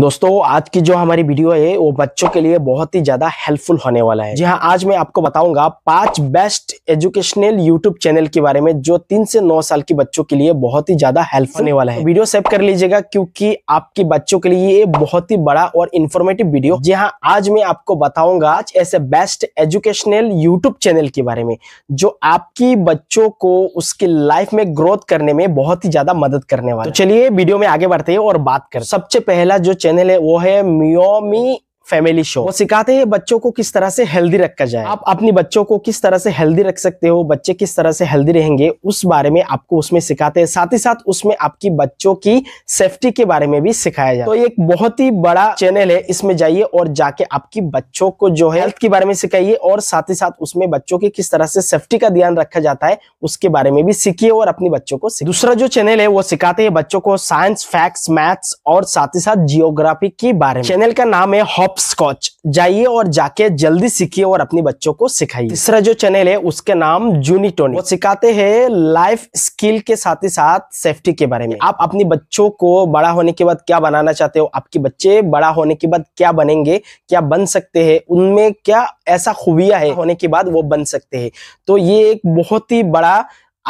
दोस्तों आज की जो हमारी वीडियो है वो बच्चों के लिए बहुत ही ज्यादा हेल्पफुल होने वाला है जी हाँ आज मैं आपको बताऊंगा पांच बेस्ट एजुकेशनल यूट्यूब चैनल के बारे में जो तीन से नौ साल के बच्चों के लिए बहुत ही ज्यादा हेल्प होने वाला है वीडियो सेव कर लीजिएगा क्योंकि आपके बच्चों के लिए ये बहुत ही बड़ा और इन्फॉर्मेटिव वीडियो जी हाँ आज मैं आपको बताऊंगा आज ऐसे बेस्ट एजुकेशनल यूट्यूब चैनल के बारे में जो आपकी बच्चों को उसकी लाइफ में ग्रोथ करने में बहुत ही ज्यादा मदद करने वाला तो चलिए वीडियो में आगे बढ़ते हैं और बात कर सबसे पहला जो चैनल है वो है मियोमी फैमिली शो वो सिखाते हैं बच्चों को किस तरह से हेल्दी रखा जाए आप अपने बच्चों को किस तरह से हेल्दी रख सकते हो बच्चे किस तरह से हेल्दी रहेंगे उस बारे में आपको उसमें सिखाते हैं साथ ही साथ उसमें आपकी बच्चों की सेफ्टी के बारे में भी सिखाया जाए तो एक बहुत ही बड़ा चैनल है इसमें जाइए और जाके आपकी बच्चों को जो है हेल्थ के बारे में सिखाइए और साथ ही साथ उसमें बच्चों की किस तरह से सेफ्टी का ध्यान रखा जाता है उसके बारे में भी सीखिए और अपने बच्चों को दूसरा जो चैनल है वो सिखाते हैं बच्चों को साइंस फैक्ट्स मैथ्स और साथ ही साथ जियोग्राफी के बारे में चैनल का नाम है हॉप हॉपस्कॉच जाइए और जाके जल्दी सीखिए और अपने बच्चों को सिखाइए तीसरा जो चैनल है उसके नाम जूनिटोनी वो सिखाते हैं लाइफ स्किल के साथ ही साथ सेफ्टी के बारे में आप अपने बच्चों को बड़ा होने के बाद क्या बनाना चाहते हो आपके बच्चे बड़ा होने के बाद क्या बनेंगे क्या बन सकते हैं उनमें क्या ऐसा खुबिया है होने के बाद वो बन सकते हैं तो ये एक बहुत ही बड़ा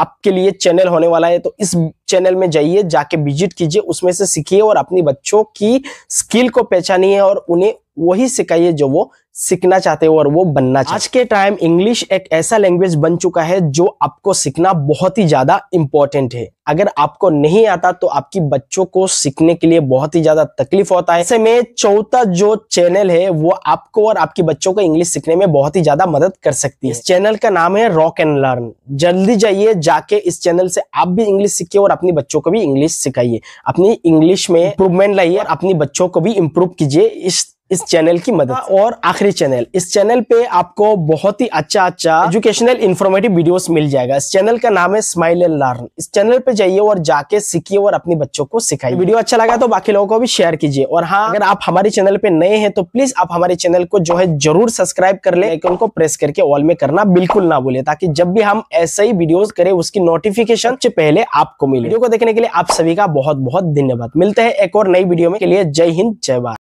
आपके लिए चैनल होने वाला है तो इस चैनल में जाइए जाके विजिट कीजिए उसमें से सीखिए और अपने बच्चों की स्किल को पहचानिए और उन्हें वही सिखाइए जो वो सीखना चाहते हो और वो बनना चाहते आज के टाइम इंग्लिश एक ऐसा लैंग्वेज बन चुका है जो आपको सीखना बहुत ही ज्यादा इंपॉर्टेंट है अगर आपको नहीं आता तो आपकी बच्चों को सीखने के लिए बहुत ही ज्यादा तकलीफ होता है ऐसे में चौथा जो चैनल है वो आपको और आपके बच्चों को इंग्लिश सीखने में बहुत ही ज्यादा मदद कर सकती है इस चैनल का नाम है रॉक एंड लर्न जल्दी जाइए जाके इस चैनल से आप भी इंग्लिश सीखिए और अपने बच्चों को भी इंग्लिश सिखाइए अपनी इंग्लिश में इंप्रूवमेंट लाइए अपनी बच्चों को भी इंप्रूव कीजिए इस इस चैनल की मदद और आखिरी चैनल इस चैनल पे आपको बहुत ही अच्छा अच्छा एजुकेशनल इन्फॉर्मेटिव वीडियोस मिल जाएगा इस चैनल का नाम है स्माइल एंड लर्न इस चैनल पे जाइए और जाके सीखिए और अपने बच्चों को सिखाइए वीडियो अच्छा लगा तो बाकी लोगों को भी शेयर कीजिए और हाँ अगर आप हमारे चैनल पे नए हैं तो प्लीज आप हमारे चैनल को जो है जरूर सब्सक्राइब कर लेकिन को प्रेस करके ऑल में करना बिल्कुल ना बोले ताकि जब भी हम ऐसे ही वीडियो करें उसकी नोटिफिकेशन से पहले आपको मिले वीडियो को देखने के लिए आप सभी का बहुत बहुत धन्यवाद मिलते हैं एक और नई वीडियो में लिए जय हिंद जय भारत